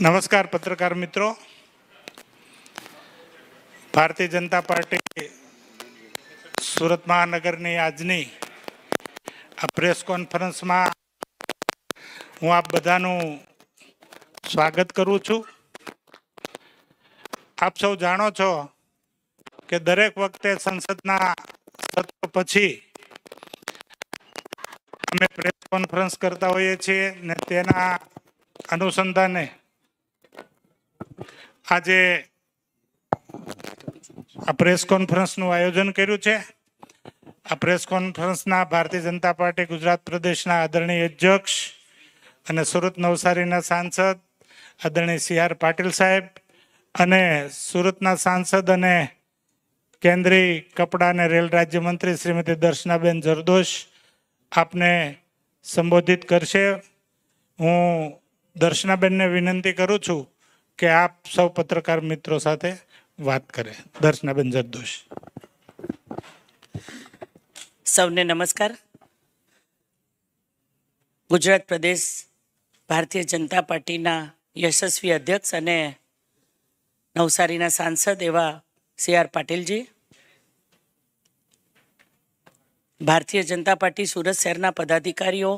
નમસ્કાર પત્રકાર મિત્રો ભારતીય જનતા પાર્ટી સુરત મહાનગરની આજની આ પ્રેસ કોન્ફરન્સમાં હું આપ બધાનું સ્વાગત કરું છું આપ સૌ જાણો છો કે દરેક વખતે સંસદના સત્ર પછી અમે પ્રેસ કોન્ફરન્સ કરતા હોઈએ છીએ ને તેના અનુસંધાને આજે આ પ્રેસ કોન્ફરન્સનું આયોજન કર્યું છે આ પ્રેસ કોન્ફરન્સના ભારતીય જનતા પાર્ટી ગુજરાત પ્રદેશના આદરણીય અધ્યક્ષ અને સુરત નવસારીના સાંસદ આદરણીય સી આર પાટીલ સાહેબ અને સુરતના સાંસદ અને કેન્દ્રીય કપડાં અને રેલ રાજ્યમંત્રી શ્રીમતી દર્શનાબેન જરદોશ આપને સંબોધિત કરશે હું દર્શનાબેનને વિનંતી કરું છું કે આપ સૌ પત્રકાર મિત્રો સાથે વાત કરે દર્શનાબેન જરદોશ સૌને નમસ્કાર ગુજરાત પ્રદેશ ભારતીય જનતા પાર્ટીના યશસ્વી અધ્યક્ષ અને નવસારીના સાંસદ એવા સી આર પાટીલજી ભારતીય જનતા પાર્ટી સુરત શહેરના પદાધિકારીઓ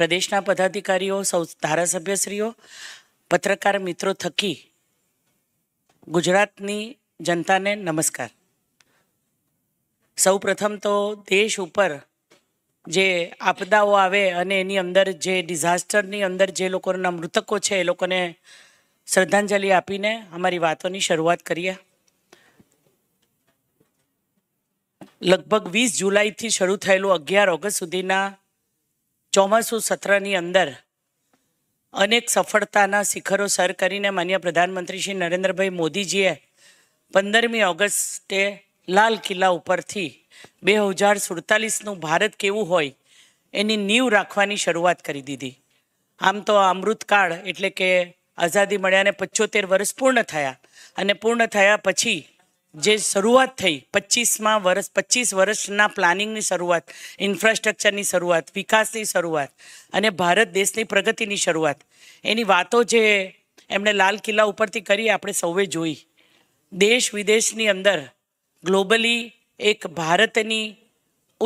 પ્રદેશના પદાધિકારીઓ સૌ ધારાસભ્યશ્રીઓ પત્રકાર મિત્રો થકી ગુજરાતની જનતાને નમસ્કાર સૌ પ્રથમ તો દેશ ઉપર જે આપદાઓ આવે અને એની અંદર જે ડિઝાસ્ટરની અંદર જે લોકોના મૃતકો છે એ લોકોને શ્રદ્ધાંજલિ આપીને અમારી વાતોની શરૂઆત કરીએ લગભગ વીસ જુલાઈથી શરૂ થયેલું અગિયાર ઓગસ્ટ સુધીના ચોમાસું સત્રની અંદર અનેક સફળતાના શિખરો સર કરીને માન્ય પ્રધાનમંત્રી શ્રી નરેન્દ્રભાઈ મોદીજીએ પંદરમી ઓગસ્ટે લાલ કિલ્લા ઉપરથી બે હજાર સુડતાલીસનું ભારત કેવું હોય એની નીવ રાખવાની શરૂઆત કરી દીધી આમ તો અમૃતકાળ એટલે કે આઝાદી મળ્યાને પંચોતેર વર્ષ પૂર્ણ થયા અને પૂર્ણ થયા પછી જે શરૂઆત થઈ પચીસમાં વર્ષ પચીસ વર્ષના પ્લાનિંગની શરૂઆત ઇન્ફ્રાસ્ટ્રક્ચરની શરૂઆત વિકાસની શરૂઆત અને ભારત દેશની પ્રગતિની શરૂઆત એની વાતો જે એમણે લાલ કિલ્લા ઉપરથી કરી આપણે સૌએ જોઈ દેશ વિદેશની અંદર ગ્લોબલી એક ભારતની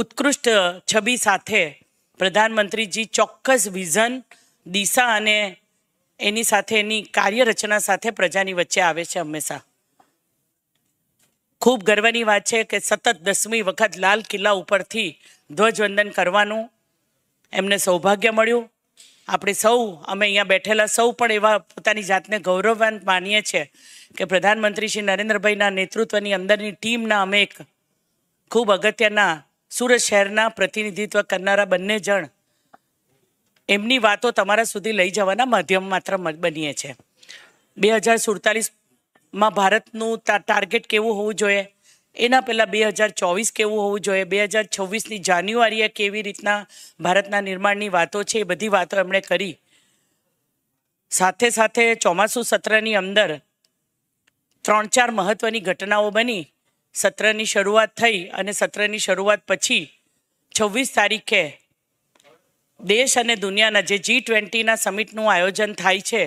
ઉત્કૃષ્ટ છબી સાથે પ્રધાનમંત્રીજી ચોક્કસ વિઝન દિશા અને એની સાથે એની કાર્યરચના સાથે પ્રજાની વચ્ચે આવે છે હંમેશા ખૂબ ગર્વની વાત છે કે સતત દસમી વખત લાલ કિલ્લા ઉપરથી ધ્વજવંદન કરવાનું એમને સૌભાગ્ય મળ્યું આપણે સૌ અમે અહીંયા બેઠેલા સૌ પણ એવા પોતાની જાતને ગૌરવવાન માનીએ છીએ કે પ્રધાનમંત્રી શ્રી નરેન્દ્રભાઈના નેતૃત્વની અંદરની ટીમના અમે એક ખૂબ અગત્યના સુરત શહેરના પ્રતિનિધિત્વ કરનારા બંને જણ એમની વાતો તમારા સુધી લઈ જવાના માધ્યમ માત્ર બનીએ છે બે હજાર સુડતાલીસ માં ભારતનું ટાર્ગેટ કેવું હોવું જોઈએ એના પહેલાં બે હજાર ચોવીસ કેવું હોવું જોઈએ બે હજાર છવ્વીસની જાન્યુઆરીએ કેવી રીતના ભારતના નિર્માણની વાતો છે એ બધી વાતો એમણે કરી સાથે સાથે ચોમાસું સત્રની અંદર ત્રણ ચાર મહત્ત્વની ઘટનાઓ બની સત્રની શરૂઆત થઈ અને સત્રની શરૂઆત પછી છવ્વીસ તારીખે દેશ અને દુનિયાના જે જી ટ્વેન્ટીના સમિટનું આયોજન થાય છે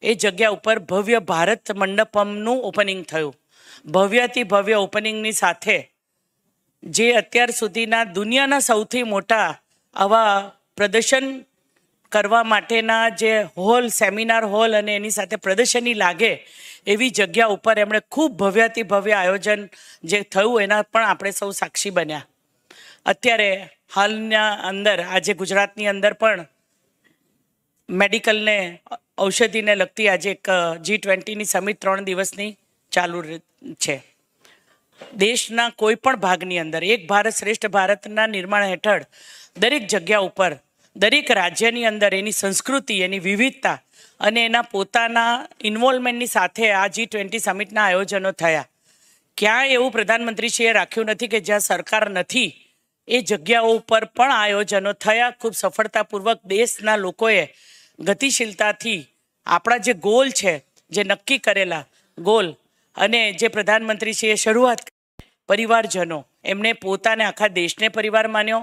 એ જગ્યા ઉપર ભવ્ય ભારત મંડપમનું ઓપનિંગ થયું ભવ્યથી ભવ્ય ઓપનિંગની સાથે જે અત્યાર સુધીના દુનિયાના સૌથી મોટા આવા પ્રદર્શન કરવા માટેના જે હોલ સેમિનાર હોલ અને એની સાથે પ્રદર્શની લાગે એવી જગ્યા ઉપર એમણે ખૂબ ભવ્યથી ભવ્ય આયોજન જે થયું એના પણ આપણે સૌ સાક્ષી બન્યા અત્યારે હાલના અંદર આજે ગુજરાતની અંદર પણ મેડિકલને ઔષધિને લગતી આજે એક જી ટ્વેન્ટીની સમિટ ત્રણ દિવસની ચાલુ છે દેશના કોઈ પણ ભાગની અંદર એક ભારત શ્રેષ્ઠ ભારતના નિર્માણ હેઠળ દરેક જગ્યા ઉપર દરેક રાજ્યની અંદર એની સંસ્કૃતિ એની વિવિધતા અને એના પોતાના ઇન્વોલ્વમેન્ટની સાથે આ જી ટ્વેન્ટી સમિટના આયોજનો થયા ક્યાંય એવું પ્રધાનમંત્રીશ્રીએ રાખ્યું નથી કે જ્યાં સરકાર નથી એ જગ્યાઓ ઉપર પણ આયોજનો થયા ખૂબ સફળતાપૂર્વક દેશના લોકોએ ગતિશીલતાથી આપણા જે ગોલ છે જે નક્કી કરેલા ગોલ અને જે પ્રધાનમંત્રીશ્રીએ શરૂઆત પરિવારજનો એમણે પોતાને આખા દેશને પરિવાર માન્યો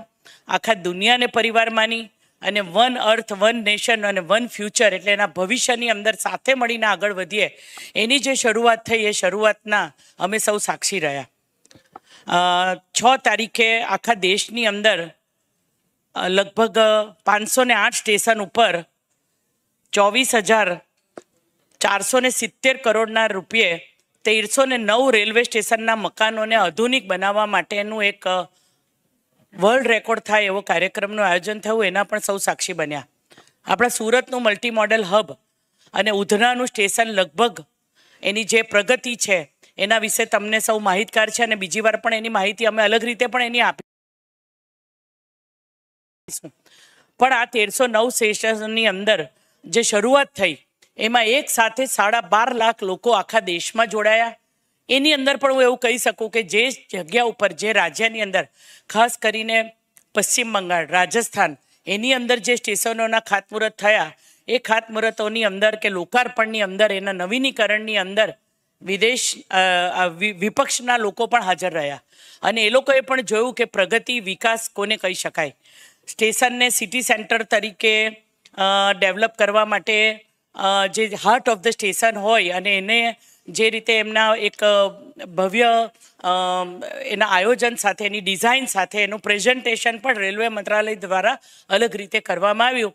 આખા દુનિયાને પરિવાર માની અને વન અર્થ વન નેશન અને વન ફ્યુચર એટલે એના ભવિષ્યની અંદર સાથે મળીને આગળ વધીએ એની જે શરૂઆત થઈ એ શરૂઆતના અમે સૌ સાક્ષી રહ્યા છ તારીખે આખા દેશની અંદર લગભગ પાંચસો ને આઠ સ્ટેશન ઉપર ચોવીસ હજાર ચારસો ને સિત્તેર કરોડના રૂપિયે તેરસો ને નવ રેલવે સ્ટેશનના મકાનોને આધુનિક બનાવવા માટેનું એક વર્લ્ડ રેકોર્ડ થાય એવો કાર્યક્રમનું આયોજન થયું એના પણ સૌ સાક્ષી બન્યા આપણા સુરતનું મલ્ટી મોડલ હબ અને ઉધનાનું સ્ટેશન લગભગ એની જે પ્રગતિ છે એના વિશે તમને સૌ માહિતગાર છે અને બીજી વાર પણ એની માહિતી અમે અલગ રીતે પણ એની આપી પણ આ તેરસો નવ સેશનની અંદર જે શરૂઆત થઈ એમાં એક સાથે સાડા બાર લાખ લોકો આખા દેશમાં જોડાયા એની અંદર પણ હું એવું કહી શકું કે જે જગ્યા ઉપર જે રાજ્યની અંદર ખાસ કરીને પશ્ચિમ બંગાળ રાજસ્થાન એની અંદર જે સ્ટેશનોના ખાતમુહૂર્ત થયા એ ખાતમુહૂર્તોની અંદર કે લોકાર્પણની અંદર એના નવીનીકરણની અંદર વિદેશ વિપક્ષના લોકો પણ હાજર રહ્યા અને એ લોકોએ પણ જોયું કે પ્રગતિ વિકાસ કોને કહી શકાય સ્ટેશનને સિટી સેન્ટર તરીકે ડેવલપ કરવા માટે જે હાર્ટ ઓફ ધ સ્ટેશન હોય અને એને જે રીતે એમના એક ભવ્ય એના આયોજન સાથે એની ડિઝાઇન સાથે એનું પ્રેઝન્ટેશન પણ રેલવે મંત્રાલય દ્વારા અલગ રીતે કરવામાં આવ્યું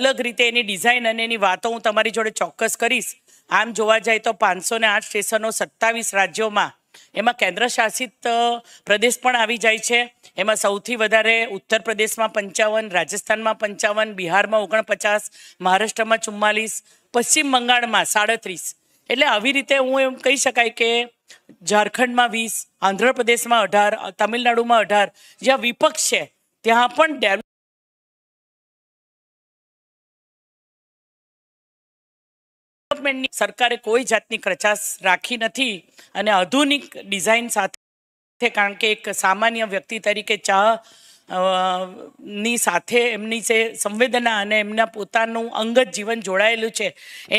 અલગ રીતે એની ડિઝાઇન અને એની વાતો હું તમારી જોડે ચોક્કસ કરીશ આમ જોવા જાય તો પાંચસો ને આઠ સ્ટેશનો સત્તાવીસ રાજ્યોમાં એમાં કેન્દ્ર શાસિત પ્રદેશ પણ આવી જાય છે એમાં સૌથી વધારે ઉત્તર પ્રદેશમાં પંચાવન રાજસ્થાનમાં પંચાવન બિહારમાં ઓગણપચાસ મહારાષ્ટ્રમાં ચુમ્માલીસ પશ્ચિમ બંગાળમાં સાડત્રીસ એટલે આવી રીતે હું એમ કહી શકાય કે ઝારખંડમાં વીસ આંધ્રપ્રદેશમાં અઢાર તમિલનાડુમાં અઢાર જ્યાં વિપક્ષ છે ત્યાં પણ સરકારે કોઈ જાતની કચાશ રાખી નથી અને આધુનિક ડિઝાઇન સાથે છે કારણ કે એક સામાન્ય વ્યક્તિ તરીકે ચા ની સાથે એમની જે સંવેદના અને એમના પોતાનું અંગત જીવન જોડાયેલું છે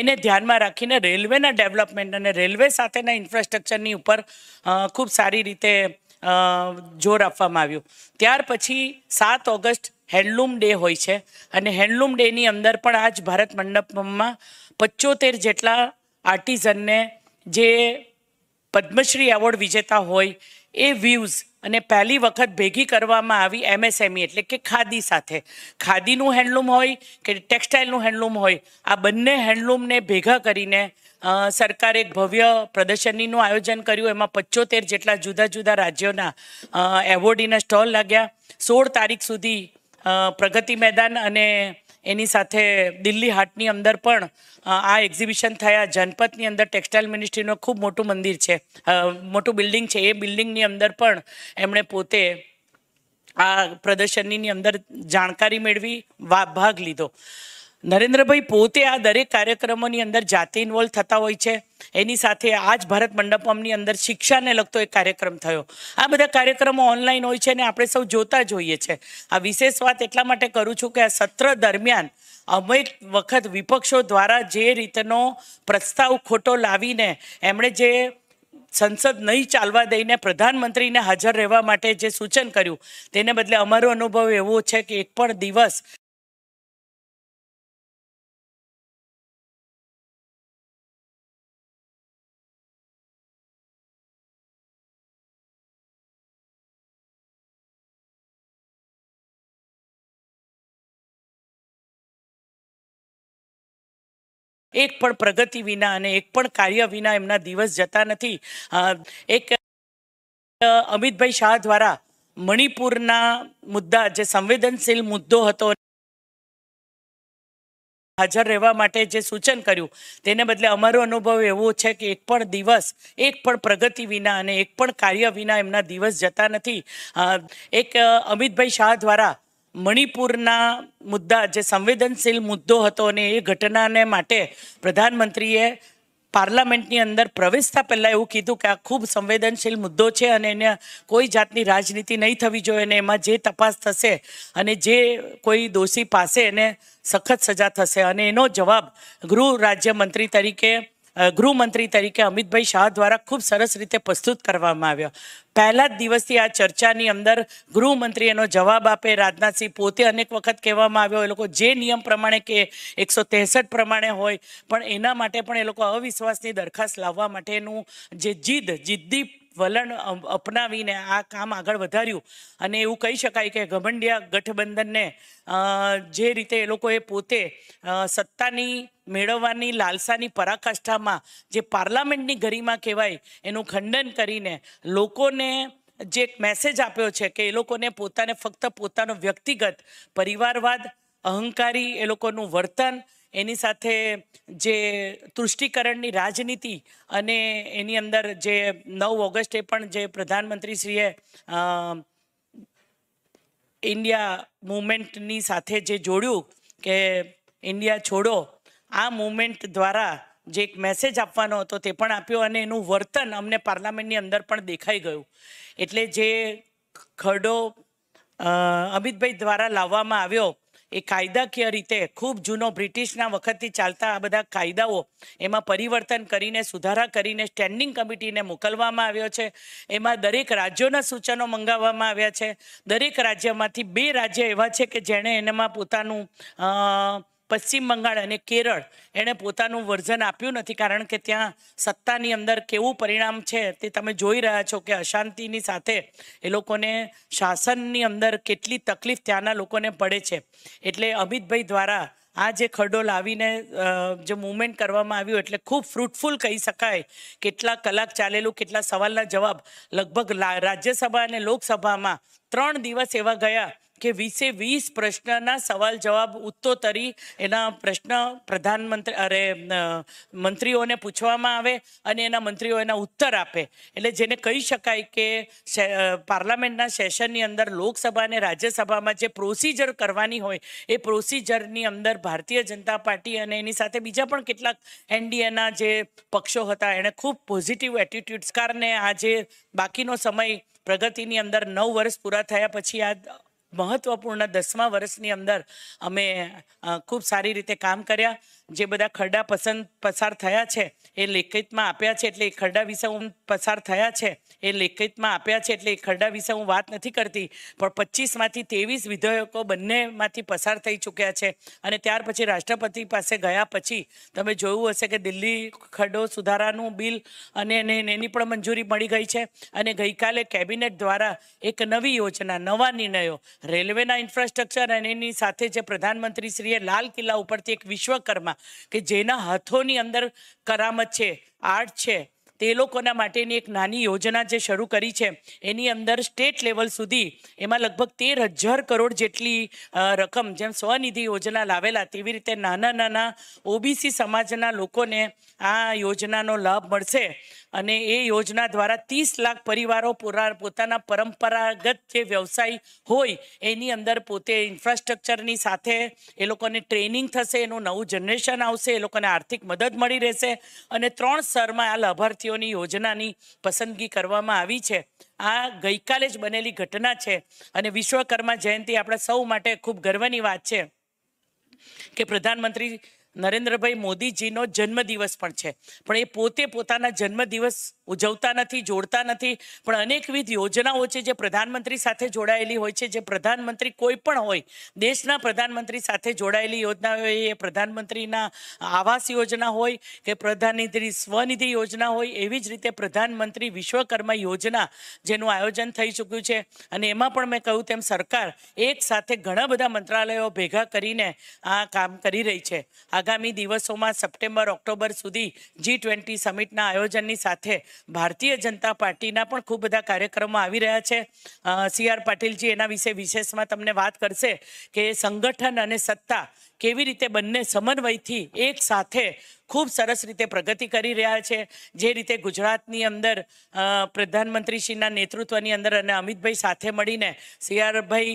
એને ધ્યાનમાં રાખીને રેલવેના ડેવલપમેન્ટ અને રેલવે સાથેના ઇન્ફ્રાસ્ટ્રક્ચરની ઉપર ખૂબ સારી રીતે જોર આપવામાં આવ્યું ત્યાર પછી સાત ઓગસ્ટ હેન્ડલૂમ ડે હોય છે અને હેન્ડલૂમ ડેની અંદર પણ આજ ભારત મંડપમાં પચોતેર જેટલા આર્ટિઝનને જે પદ્મશ્રી એવોર્ડ વિજેતા હોય એ વ્યૂઝ અને પહેલી વખત ભેગી કરવામાં આવી એમએસએમઈ e એટલે કે ખાદી સાથે ખાદીનું હેન્ડલૂમ હોય કે ટેક્સટાઇલનું હેન્ડલૂમ હોય આ બંને હેન્ડલૂમને ભેગા કરીને સરકારે એક ભવ્ય પ્રદર્શનીનું આયોજન કર્યું એમાં પચોતેર જેટલા જુદા જુદા રાજ્યોના એવોર્ડીના સ્ટોલ લાગ્યા સોળ તારીખ સુધી પ્રગતિ મેદાન અને એની સાથે દિલ્હી હાટની અંદર પણ આ એક્ઝિબિશન થયા જનપથની અંદર ટેક્સટાઇલ મિનિસ્ટ્રીનું ખૂબ મોટું મંદિર છે મોટું બિલ્ડિંગ છે એ બિલ્ડિંગની અંદર પણ એમણે પોતે આ પ્રદર્શનની અંદર જાણકારી મેળવી ભાગ લીધો નરેન્દ્રભાઈ પોતે આ દરેક કાર્યક્રમોની અંદર જાતે ઇન્વોલ્વ થતા હોય છે એની સાથે આ જ ભારત મંડપમની અંદર શિક્ષાને લગતો એક કાર્યક્રમ થયો આ બધા કાર્યક્રમો ઓનલાઈન હોય છે અને આપણે સૌ જોતા જ હોઈએ છીએ આ વિશેષ વાત એટલા માટે કરું છું કે આ સત્ર દરમિયાન અનેક વખત વિપક્ષો દ્વારા જે રીતનો પ્રસ્તાવ ખોટો લાવીને એમણે જે સંસદ નહીં ચાલવા દઈને પ્રધાનમંત્રીને હાજર રહેવા માટે જે સૂચન કર્યું તેને બદલે અમારો અનુભવ એવો છે કે એક પણ દિવસ એક પણ પ્રગતિ વિના અને એક પણ કાર્ય વિના એમના દિવસ જતા નથી એક અમિતભાઈ શાહ દ્વારા મણિપુરના મુદ્દા જે સંવેદનશીલ મુદ્દો હતો હાજર રહેવા માટે જે સૂચન કર્યું તેને બદલે અમારો અનુભવ એવો છે કે એક પણ દિવસ એક પણ પ્રગતિ વિના અને એક પણ કાર્ય વિના એમના દિવસ જતા નથી એક અમિતભાઈ શાહ દ્વારા મણિપુરના મુદ્દા જે સંવેદનશીલ મુદ્દો હતો અને એ ઘટનાને માટે પ્રધાનમંત્રીએ પાર્લામેન્ટની અંદર પ્રવેશતા પહેલાં એવું કીધું કે આ ખૂબ સંવેદનશીલ મુદ્દો છે અને એને કોઈ જાતની રાજનીતિ નહીં થવી જોઈએ અને એમાં જે તપાસ થશે અને જે કોઈ દોષી પાસે એને સખત સજા થશે અને એનો જવાબ ગૃહ રાજ્યમંત્રી તરીકે ગૃહમંત્રી તરીકે અમિતભાઈ શાહ દ્વારા ખૂબ સરસ રીતે પ્રસ્તુત કરવામાં આવ્યો પહેલા જ દિવસથી આ ચર્ચાની અંદર ગૃહમંત્રી એનો જવાબ આપે રાજનાથસિંહ પોતે અનેક વખત કહેવામાં આવ્યો એ લોકો જે નિયમ પ્રમાણે કે એકસો પ્રમાણે હોય પણ એના માટે પણ એ લોકો અવિશ્વાસની દરખાસ્ત લાવવા માટેનું જે જીદ જીદ્દી વલણ અપનાવીને આ કામ આગળ વધાર્યું અને એવું કહી શકાય કે ગમંડિયા ગઠબંધનને જે રીતે એ લોકોએ પોતે સત્તાની મેળવવાની લાલસાની પરાકાષ્ઠામાં જે પાર્લામેન્ટની ગરિમા કહેવાય એનું ખંડન કરીને લોકોને જે એક મેસેજ આપ્યો છે કે એ લોકોને પોતાને ફક્ત પોતાનો વ્યક્તિગત પરિવારવાદ અહંકારી એ લોકોનું વર્તન એની સાથે જે તુષ્ટિકરણની રાજનીતિ અને એની અંદર જે નવ ઓગસ્ટે પણ જે પ્રધાનમંત્રીશ્રીએ ઇન્ડિયા મુવમેન્ટની સાથે જે જોડ્યું કે ઇન્ડિયા છોડો આ મુવમેન્ટ દ્વારા જે એક મેસેજ આપવાનો હતો તે પણ આપ્યો અને એનું વર્તન અમને પાર્લામેન્ટની અંદર પણ દેખાઈ ગયું એટલે જે ખરડો અમિતભાઈ દ્વારા લાવવામાં આવ્યો એ કાયદાકીય રીતે ખૂબ જૂનો બ્રિટિશના વખતથી ચાલતા આ બધા કાયદાઓ એમાં પરિવર્તન કરીને સુધારા કરીને સ્ટેન્ડિંગ કમિટીને મોકલવામાં આવ્યો છે એમાં દરેક રાજ્યોના સૂચનો મંગાવવામાં આવ્યા છે દરેક રાજ્યમાંથી બે રાજ્ય એવા છે કે જેણે એનામાં પોતાનું પશ્ચિમ બંગાળ અને કેરળ એણે પોતાનું વર્ઝન આપ્યું નથી કારણ કે ત્યાં સત્તાની અંદર કેવું પરિણામ છે તે તમે જોઈ રહ્યા છો કે અશાંતિની સાથે એ લોકોને શાસનની અંદર કેટલી તકલીફ ત્યાંના લોકોને પડે છે એટલે અમિતભાઈ દ્વારા આ જે ખરડો લાવીને જે મુવમેન્ટ કરવામાં આવ્યું એટલે ખૂબ ફ્રૂટફુલ કહી શકાય કેટલા કલાક ચાલેલું કેટલા સવાલના જવાબ લગભગ રાજ્યસભા અને લોકસભામાં ત્રણ દિવસ એવા ગયા કે વીસે વીસ પ્રશ્નના સવાલ જવાબ ઉત્તોતરી એના પ્રશ્ન પ્રધાનમંત્રી અરે મંત્રીઓને પૂછવામાં આવે અને એના મંત્રીઓ એના ઉત્તર આપે એટલે જેને કહી શકાય કે પાર્લામેન્ટના સેશનની અંદર લોકસભા અને રાજ્યસભામાં જે પ્રોસિજર કરવાની હોય એ પ્રોસિજરની અંદર ભારતીય જનતા પાર્ટી અને એની સાથે બીજા પણ કેટલાક એનડીએના જે પક્ષો હતા એણે ખૂબ પોઝિટિવ એટીટ્યુડ્સ કારણે આજે બાકીનો સમય પ્રગતિની અંદર નવ વર્ષ પૂરા થયા પછી આ મહત્વપૂર્ણ દસમા વર્ષની અંદર અમે ખૂબ સારી રીતે કામ કર્યા જે બધા ખરડા પસંદ પસાર થયા છે એ લેખિતમાં આપ્યા છે એટલે એ ખરડા વિશે હું પસાર થયા છે એ લેખિતમાં આપ્યા છે એટલે એ ખરડા વિશે હું વાત નથી કરતી પણ પચીસમાંથી ત્રેવીસ વિધેયકો બંનેમાંથી પસાર થઈ ચૂક્યા છે અને ત્યાર પછી રાષ્ટ્રપતિ પાસે ગયા પછી તમે જોયું હશે કે દિલ્હી ખરડો સુધારાનું બિલ અને એની પણ મંજૂરી મળી ગઈ છે અને ગઈકાલે કેબિનેટ દ્વારા એક નવી યોજના નવા નિર્ણયો રેલવેના ઇન્ફ્રાસ્ટ્રક્ચર અને એની સાથે જે પ્રધાનમંત્રીશ્રીએ લાલ કિલ્લા ઉપરથી એક વિશ્વકર્મા સમાજમાં કે જેના હાથોની અંદર કરામત છે આર્ટ છે તે લોકોના માટેની એક નાની યોજના જે શરૂ કરી છે એની અંદર સ્ટેટ લેવલ સુધી એમાં લગભગ તેર હજાર કરોડ જેટલી રકમ જેમ સ્વનિધિ યોજના લાવેલા તેવી રીતે નાના નાના ઓબીસી સમાજના લોકોને આ યોજનાનો લાભ મળશે અને એ યોજના દ્વારા ત્રીસ લાખ પરિવારો પોતાના પરંપરાગત જે વ્યવસાય હોય એની અંદર પોતે ઇન્ફ્રાસ્ટ્રક્ચરની સાથે એ લોકોને ટ્રેનિંગ થશે એનું નવું જનરેશન આવશે એ લોકોને આર્થિક મદદ મળી રહેશે અને ત્રણ સ્તરમાં આ લાભાર્થીઓની યોજનાની પસંદગી કરવામાં આવી છે આ ગઈકાલે જ બનેલી ઘટના છે અને વિશ્વકર્મા જયંતિ આપણા સૌ માટે ખૂબ ગર્વની વાત છે કે પ્રધાનમંત્રી નરેન્દ્રભાઈ મોદીજીનો જન્મદિવસ પણ છે પણ એ પોતે પોતાના જન્મદિવસ ઉજવતા નથી જોડતા નથી પણ અનેકવિધ યોજનાઓ છે જે પ્રધાનમંત્રી સાથે જોડાયેલી હોય છે જે પ્રધાનમંત્રી કોઈ પણ હોય દેશના પ્રધાનમંત્રી સાથે જોડાયેલી યોજના એ પ્રધાનમંત્રીના આવાસ યોજના હોય કે પ્રધાનમંત્રી સ્વનિધિ યોજના હોય એવી જ રીતે પ્રધાનમંત્રી વિશ્વકર્મા યોજના જેનું આયોજન થઈ ચૂક્યું છે અને એમાં પણ મેં કહ્યું તેમ સરકાર એક સાથે ઘણા બધા મંત્રાલયો ભેગા કરીને આ કામ કરી રહી છે આગામી દિવસોમાં સપ્ટેમ્બર ઓક્ટોબર સુધી જી ટ્વેન્ટી સમિટના આયોજનની સાથે ભારતીય જનતા પાર્ટીના પણ ખૂબ બધા કાર્યક્રમો આવી રહ્યા છે સી આર પાટીલજી એના વિશે વિશેષમાં તમને વાત કરશે કે સંગઠન અને સત્તા કેવી રીતે બંને સમન્વયથી એક સાથે ખૂબ સરસ રીતે પ્રગતિ કરી રહ્યા છે જે રીતે ગુજરાતની અંદર પ્રધાનમંત્રીશ્રીના નેતૃત્વની અંદર અને અમિતભાઈ સાથે મળીને સીઆરભાઈ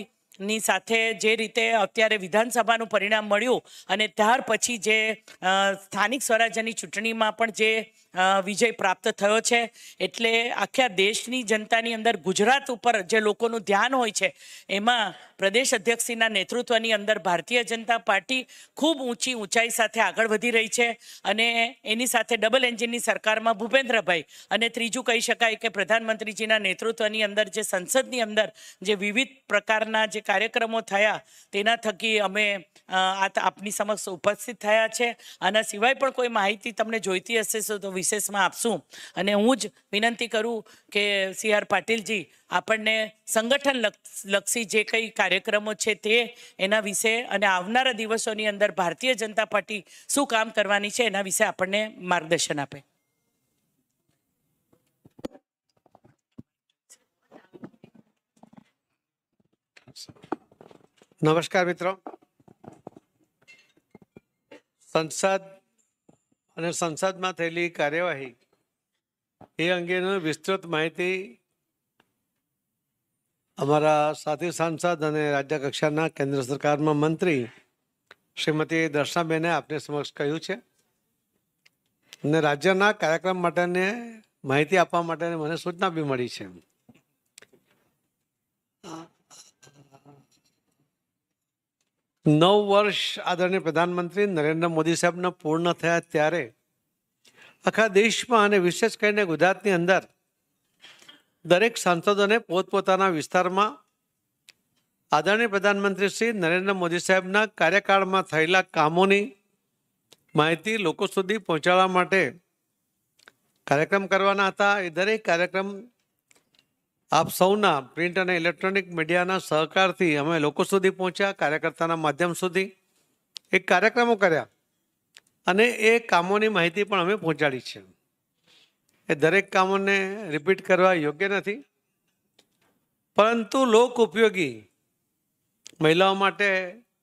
ની સાથે જે રીતે અત્યારે વિધાનસભાનું પરિણામ મળ્યું અને ત્યાર પછી જે સ્થાનિક સ્વરાજ્યની ચૂંટણીમાં પણ જે વિજય પ્રાપ્ત થયો છે એટલે આખા દેશની જનતાની અંદર ગુજરાત ઉપર જે લોકોનું ધ્યાન હોય છે એમાં પ્રદેશ અધ્યક્ષના નેતૃત્વની અંદર ભારતીય જનતા પાર્ટી ખૂબ ઊંચી ઊંચાઈ સાથે આગળ વધી રહી છે અને એની સાથે ડબલ એન્જિનની સરકારમાં ભૂપેન્દ્રભાઈ અને ત્રીજું કહી શકાય કે પ્રધાનમંત્રીજીના નેતૃત્વની અંદર જે સંસદની અંદર જે વિવિધ પ્રકારના જે કાર્યક્રમો થયા તેના થકી અમે આપની સમક્ષ ઉપસ્થિત થયા છે આના સિવાય પણ કોઈ માહિતી તમને જોઈતી હશે તો વિશેષમાં આપશું અને હું જ વિનંતી કરું કે સી આર પાટીલજી આપણને સંગઠન લક્ષી જે કંઈ કાર્યક્રમો છે તે એના વિશે અને આવનારા દિવસોની અંદર ભારતીય જનતા પાર્ટી શું કામ કરવાની છે એના વિશે આપણને માર્ગદર્શન આપે નમસ્કાર મિત્રો સંસદ અને સંસદમાં થયેલી કાર્યવાહી એ અંગેની વિસ્તૃત માહિતી અમારા સાથી સાંસદ અને રાજ્ય કક્ષાના કેન્દ્ર સરકારમાં મંત્રી શ્રીમતી દર્શાબેને આપને સમક્ષ કહ્યું છે અને રાજ્યના કાર્યક્રમ માટેને માહિતી આપવા માટેની મને સૂચના બી મળી છે નવ વર્ષ આદરણીય પ્રધાનમંત્રી નરેન્દ્ર મોદી સાહેબના પૂર્ણ થયા ત્યારે આખા દેશમાં અને વિશેષ કરીને ગુજરાતની અંદર દરેક સાંસદોને પોતપોતાના વિસ્તારમાં આદરણીય પ્રધાનમંત્રી શ્રી નરેન્દ્ર મોદી સાહેબના કાર્યકાળમાં થયેલા કામોની માહિતી લોકો સુધી પહોંચાડવા માટે કાર્યક્રમ કરવાના હતા એ દરેક કાર્યક્રમ આપ સૌના પ્રિન્ટ અને ઇલેક્ટ્રોનિક મીડિયાના સહકારથી અમે લોકો સુધી પહોંચ્યા કાર્યકર્તાના માધ્યમ સુધી એક કાર્યક્રમો કર્યા અને એ કામોની માહિતી પણ અમે પહોંચાડી છે એ દરેક કામોને રિપીટ કરવા યોગ્ય નથી પરંતુ લોક ઉપયોગી મહિલાઓ માટે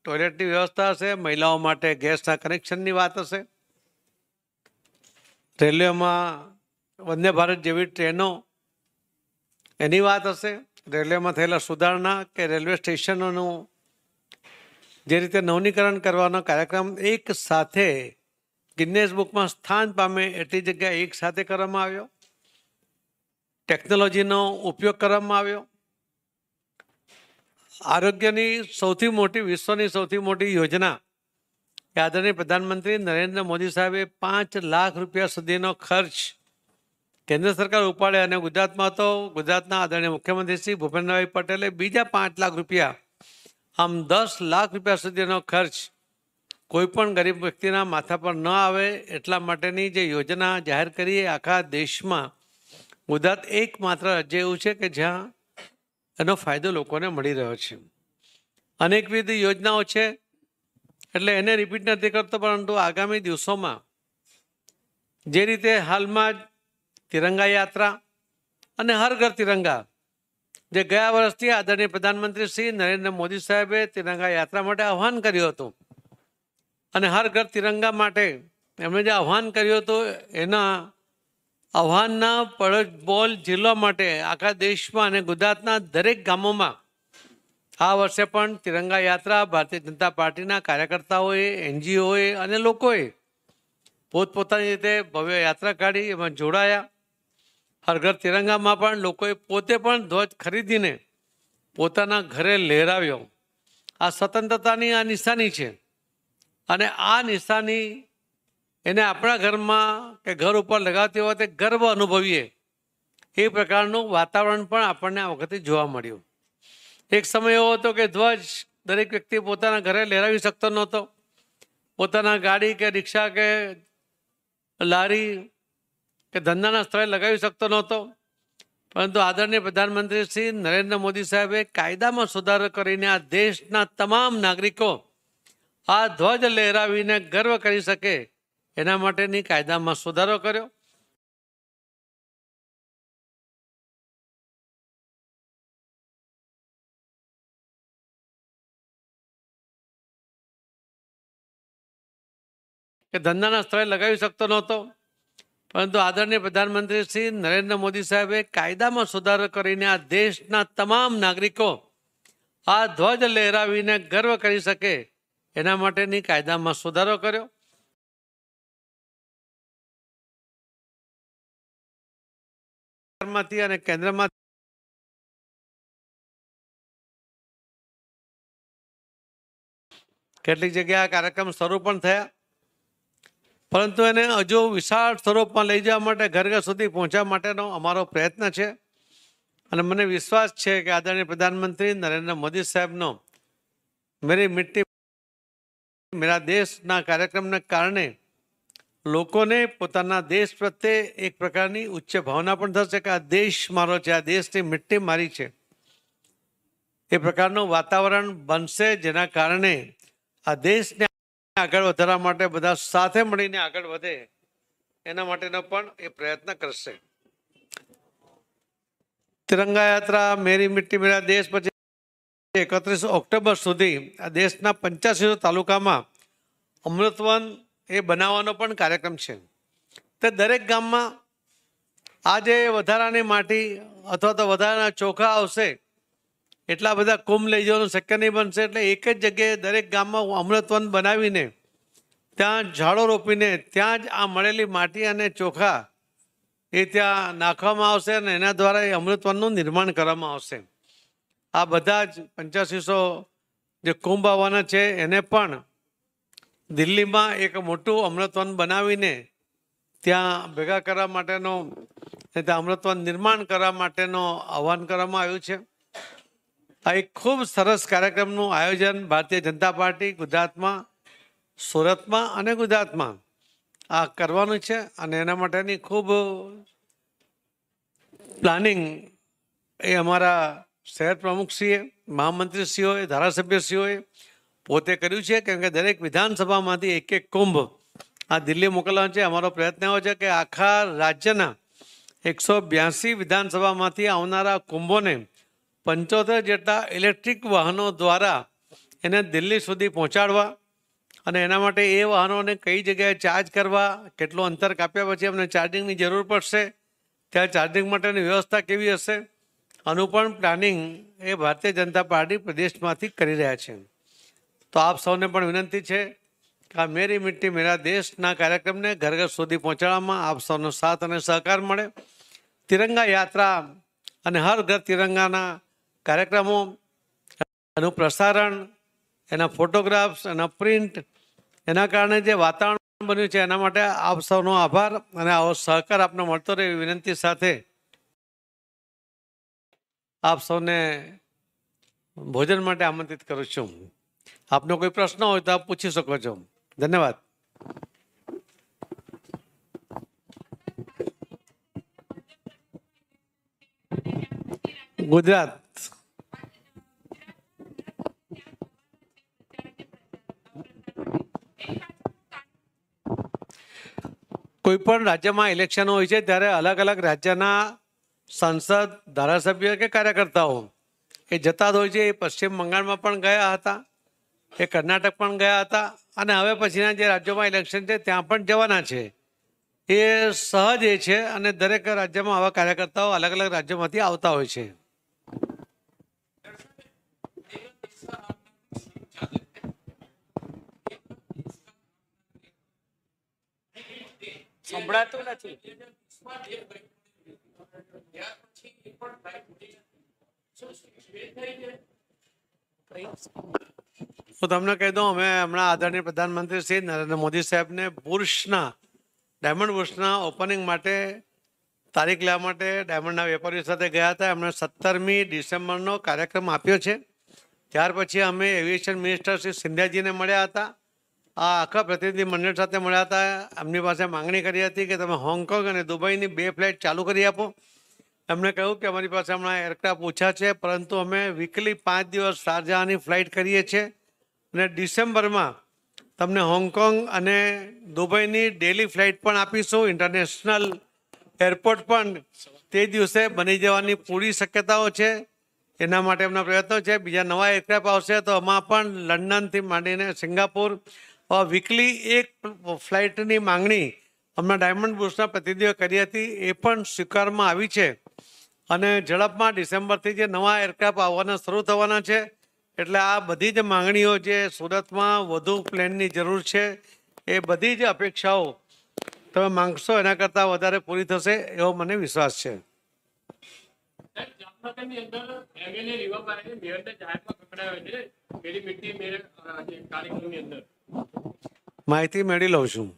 ટોયલેટની વ્યવસ્થા હશે મહિલાઓ માટે ગેસના કનેક્શનની વાત હશે રેલવેમાં વંદે ભારત જેવી ટ્રેનો એની વાત હશે રેલવેમાં થયેલા સુધારણા કે રેલવે સ્ટેશનોનું જે રીતે નવનીકરણ કરવાનો કાર્યક્રમ એક સાથે ગિન્નેસ બુકમાં સ્થાન પામે એટલી જગ્યા એક સાથે કરવામાં આવ્યો ટેકનોલોજીનો ઉપયોગ કરવામાં આવ્યો આરોગ્યની સૌથી મોટી વિશ્વની સૌથી મોટી યોજના આદરણીય પ્રધાનમંત્રી નરેન્દ્ર મોદી સાહેબે પાંચ લાખ રૂપિયા સુધીનો ખર્ચ કેન્દ્ર સરકાર ઉપાડે અને ગુજરાતમાં તો ગુજરાતના આદરણીય મુખ્યમંત્રી શ્રી ભૂપેન્દ્રભાઈ પટેલે બીજા પાંચ લાખ રૂપિયા આમ દસ લાખ રૂપિયા સુધીનો ખર્ચ કોઈપણ ગરીબ વ્યક્તિના માથા પર ન આવે એટલા માટેની જે યોજના જાહેર કરી આખા દેશમાં ગુજરાત એકમાત્ર રાજ્ય એવું છે કે જ્યાં એનો ફાયદો લોકોને મળી રહ્યો છે અનેકવિધ યોજનાઓ છે એટલે એને રિપીટ નથી કરતો પરંતુ આગામી દિવસોમાં જે રીતે હાલમાં જ તિરંગા યાત્રા અને હર ઘર તિરંગા જે ગયા વર્ષથી આદરણીય પ્રધાનમંત્રી શ્રી નરેન્દ્ર મોદી સાહેબે તિરંગા યાત્રા માટે આહ્વાન કર્યું હતું અને હર ઘર તિરંગા માટે એમણે જે આહ્વાન કર્યું હતું એના આહ્વાનના પડબોલ જિલ્લા માટે આખા દેશમાં અને ગુજરાતના દરેક ગામોમાં આ વર્ષે પણ તિરંગા યાત્રા ભારતીય જનતા પાર્ટીના કાર્યકર્તાઓએ એનજીઓએ અને લોકોએ પોતપોતાની રીતે ભવ્ય યાત્રા કાઢી એમાં જોડાયા હરઘર તિરંગામાં પણ લોકોએ પોતે પણ ધ્વજ ખરીદીને પોતાના ઘરે લહેરાવ્યો આ સ્વતંત્રતાની આ નિશાની છે અને આ નિશાની એને આપણા ઘરમાં કે ઘર ઉપર લગાવતી વખતે ગર્વ અનુભવીએ એ પ્રકારનું વાતાવરણ પણ આપણને આ વખતે જોવા મળ્યું એક સમય એવો હતો કે ધ્વજ દરેક વ્યક્તિ પોતાના ઘરે લહેરાવી શકતો નહોતો પોતાના ગાડી કે રિક્ષા કે લારી કે ધંધાના સ્થળે લગાવી શકતો નહોતો પરંતુ આદરણીય પ્રધાનમંત્રી શ્રી નરેન્દ્ર મોદી સાહેબે કાયદામાં સુધારો કરીને આ દેશના તમામ નાગરિકો આ ધ્વજ લહેરાવીને ગર્વ કરી શકે એના માટેની કાયદામાં સુધારો કર્યો કે ધંધાના સ્થળે લગાવી શકતો નહોતો પરંતુ આદરણીય પ્રધાનમંત્રી શ્રી નરેન્દ્ર મોદી સાહેબે કાયદામાં સુધારો કરીને આ દેશના તમામ નાગરિકો આ ધ્વજ લહેરાવીને ગર્વ કરી શકે એના માટેની કાયદામાં સુધારો કર્યો અને કેન્દ્રમાં કેટલીક જગ્યાએ કાર્યક્રમ શરૂ પણ થયા પરંતુ એને હજુ વિશાળ સ્વરૂપમાં લઈ જવા માટે ઘર ઘર સુધી પહોંચવા માટેનો અમારો પ્રયત્ન છે અને મને વિશ્વાસ છે કે આદરણીય પ્રધાનમંત્રી નરેન્દ્ર મોદી સાહેબનો મેરી મિટ્ટી મેરા દેશના કાર્યક્રમને કારણે લોકોને પોતાના દેશ પ્રત્યે એક પ્રકારની ઉચ્ચ ભાવના પણ થશે કે આ દેશ મારો છે આ દેશની મિટ્ટી મારી છે એ પ્રકારનું વાતાવરણ બનશે જેના કારણે આ દેશને આગળ વધારવા માટે બધા સાથે મળીને આગળ વધે એના માટેનો પણ એ પ્રયત્ન કરશે તિરંગા યાત્રા મેરી મિટ્ટી મેરા દેશ પછી એકત્રીસ ઓક્ટોબર સુધી આ દેશના પંચ્યાસી તાલુકામાં અમૃતવન એ બનાવવાનો પણ કાર્યક્રમ છે તે દરેક ગામમાં આ જે વધારાની માટી અથવા તો વધારાના ચોખા આવશે એટલા બધા કુંભ લઈ જવાનું શક્ય નહીં બનશે એટલે એક જ જગ્યાએ દરેક ગામમાં અમૃતવન બનાવીને ત્યાં ઝાડો રોપીને ત્યાં જ આ મળેલી માટી અને ચોખા એ ત્યાં નાખવામાં આવશે અને એના દ્વારા એ અમૃતવનનું નિર્માણ કરવામાં આવશે આ બધા જ પંચાસીસો જે કુંભ આવવાના છે એને પણ દિલ્હીમાં એક મોટું અમૃતવન બનાવીને ત્યાં ભેગા કરવા માટેનો ત્યાં અમૃતવન નિર્માણ કરવા માટેનો આહવાન કરવામાં આવ્યું છે આ એક ખૂબ સરસ કાર્યક્રમનું આયોજન ભારતીય જનતા પાર્ટી ગુજરાતમાં સુરતમાં અને ગુજરાતમાં આ કરવાનું છે અને એના માટેની ખૂબ પ્લાનિંગ એ અમારા શહેર પ્રમુખશ્રીએ મહામંત્રીશ્રીઓએ ધારાસભ્યશ્રીઓએ પોતે કર્યું છે કેમ કે દરેક વિધાનસભામાંથી એક એક કુંભ આ દિલ્હી મોકલવાનો છે અમારો પ્રયત્ન એવો છે કે આખા રાજ્યના એકસો બ્યાસી વિધાનસભામાંથી આવનારા કુંભોને 75 જેટલા इलेक्ट्रिक वाहનો દ્વારા એને દિલ્હી સુધી પહોંચાડવા અને એના માટે એ વાહનોને કઈ જગ્યાએ ચાર્જ કરવા કેટલો અંતર કાપ્યા પછી અમને ચાર્જિંગની જરૂર પડશે त्या ચાર્જિંગ માટેની વ્યવસ્થા કેવી હશે અનુપણ પ્લાનિંગ એ ભારતીય જનતા પાર્ટી પ્રદેશમાંથી કરી રહ્યા છે તો આપ સૌને પણ विनंती છે કે મારી મિટી મારા દેશ ના કાર્યક્રમને ગરગર સુધી પહોંચાડવામાં આપ સૌનો સાથ અને સહકાર મળે તિરંગા યાત્રા અને هر ઘર તિરંગાના કાર્યક્રમો અનુપ્રસારણ એના ફોટોગ્રાફ્સ અને પ્રિન્ટ એના કારણે જે વાતાવરણ બન્યું છે એના માટે આપ સૌનો આભાર અને આવો સહકાર આપનો મળતો રહે એ વિનંતી સાથે આપ સૌને ભોજન માટે આમંત્રિત કરું છું આપનો કોઈ પ્રશ્ન હોય તો પૂછી શકો છો ધન્યવાદ ગુજરાત કોઈપણ રાજ્યમાં ઇલેક્શન હોય છે ત્યારે અલગ અલગ રાજ્યના સાંસદ ધારાસભ્ય કે કાર્યકર્તાઓ એ જતા જ હોય છે એ પશ્ચિમ બંગાળમાં પણ ગયા હતા એ કર્ણાટક પણ ગયા હતા અને હવે પછીના જે રાજ્યોમાં ઇલેક્શન છે ત્યાં પણ જવાના છે એ સહજ એ છે અને દરેક રાજ્યમાં આવા કાર્યકર્તાઓ અલગ અલગ રાજ્યોમાંથી આવતા હોય છે સંભળાતું નથી હું તમને કહી દઉં અમે હમણાં આદરણીય પ્રધાનમંત્રી શ્રી નરેન્દ્ર મોદી સાહેબને બુર્સના ડાયમંડ બુર્સના ઓપનિંગ માટે તારીખ લેવા માટે ડાયમંડના વેપારીઓ સાથે ગયા હતા એમણે સત્તરમી ડિસેમ્બરનો કાર્યક્રમ આપ્યો છે ત્યાર પછી અમે એવિએશન મિનિસ્ટર શ્રી સિંધિયાજીને મળ્યા હતા આ આખા પ્રતિનિધિ મંડળ સાથે મળ્યા હતા એમની પાસે માંગણી કરી હતી કે તમે હોંગકોંગ અને દુબઈની બે ફ્લાઇટ ચાલુ કરી આપો એમણે કહ્યું કે અમારી પાસે હમણાં એરક્રાફ્ટ ઓછા છે પરંતુ અમે વીકલી પાંચ દિવસ શારજહાની ફ્લાઇટ કરીએ છીએ અને ડિસેમ્બરમાં તમને હોંગકોંગ અને દુબઈની ડેલી ફ્લાઇટ પણ આપીશું ઇન્ટરનેશનલ એરપોર્ટ પણ તે દિવસે બની જવાની પૂરી શક્યતાઓ છે એના માટે એમના પ્રયત્નો છે બીજા નવા એરક્રાફ્ટ આવશે તો એમાં પણ લંડનથી માંડીને સિંગાપુર વીકલી એક ફ્લાઇટની માંગણી હમણાં ડાયમંડ બુસના પ્રતિનિધિઓ કરી હતી એ પણ સ્વીકારમાં આવી છે અને ઝડપમાં ડિસેમ્બરથી જે નવા એરક્રાફ્ટ આવવાના શરૂ થવાના છે એટલે આ બધી જ માંગણીઓ જે સુરતમાં વધુ પ્લેનની જરૂર છે એ બધી જ અપેક્ષાઓ તમે માંગશો એના કરતાં વધારે પૂરી થશે એવો મને વિશ્વાસ છે ની અંદર એમએલએ રીવા પારેને મેયરને જાહેરમાં પકડાયો છે મેરી મિટ્ટી મેરે કાર્યક્રમની અંદર માહિતી મેળવી લઉં છું